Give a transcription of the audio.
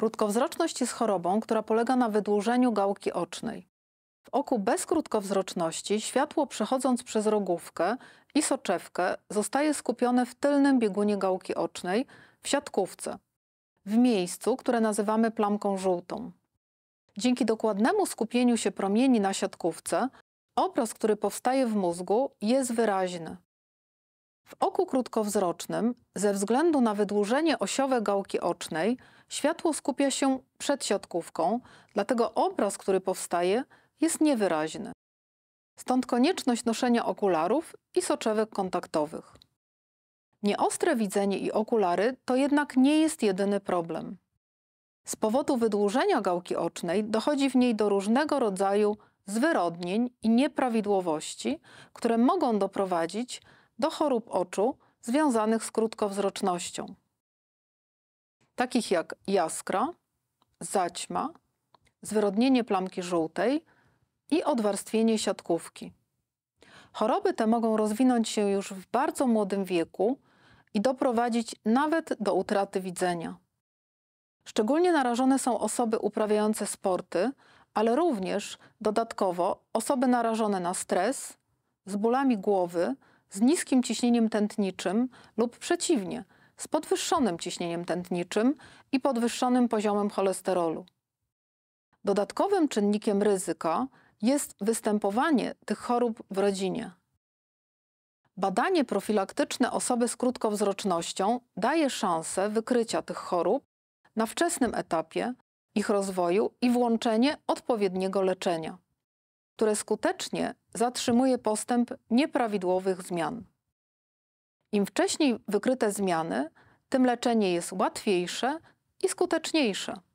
Krótkowzroczność jest chorobą, która polega na wydłużeniu gałki ocznej. W oku bez krótkowzroczności światło przechodząc przez rogówkę i soczewkę zostaje skupione w tylnym biegunie gałki ocznej, w siatkówce, w miejscu, które nazywamy plamką żółtą. Dzięki dokładnemu skupieniu się promieni na siatkówce, obraz, który powstaje w mózgu, jest wyraźny. W oku krótkowzrocznym, ze względu na wydłużenie osiowe gałki ocznej, światło skupia się przed siatkówką, dlatego obraz, który powstaje, jest niewyraźny. Stąd konieczność noszenia okularów i soczewek kontaktowych. Nieostre widzenie i okulary to jednak nie jest jedyny problem. Z powodu wydłużenia gałki ocznej dochodzi w niej do różnego rodzaju zwyrodnień i nieprawidłowości, które mogą doprowadzić do chorób oczu związanych z krótkowzrocznością, takich jak jaskra, zaćma, zwyrodnienie plamki żółtej i odwarstwienie siatkówki. Choroby te mogą rozwinąć się już w bardzo młodym wieku i doprowadzić nawet do utraty widzenia. Szczególnie narażone są osoby uprawiające sporty, ale również dodatkowo osoby narażone na stres, z bólami głowy, z niskim ciśnieniem tętniczym lub przeciwnie, z podwyższonym ciśnieniem tętniczym i podwyższonym poziomem cholesterolu. Dodatkowym czynnikiem ryzyka jest występowanie tych chorób w rodzinie. Badanie profilaktyczne osoby z krótkowzrocznością daje szansę wykrycia tych chorób na wczesnym etapie ich rozwoju i włączenie odpowiedniego leczenia które skutecznie zatrzymuje postęp nieprawidłowych zmian. Im wcześniej wykryte zmiany, tym leczenie jest łatwiejsze i skuteczniejsze.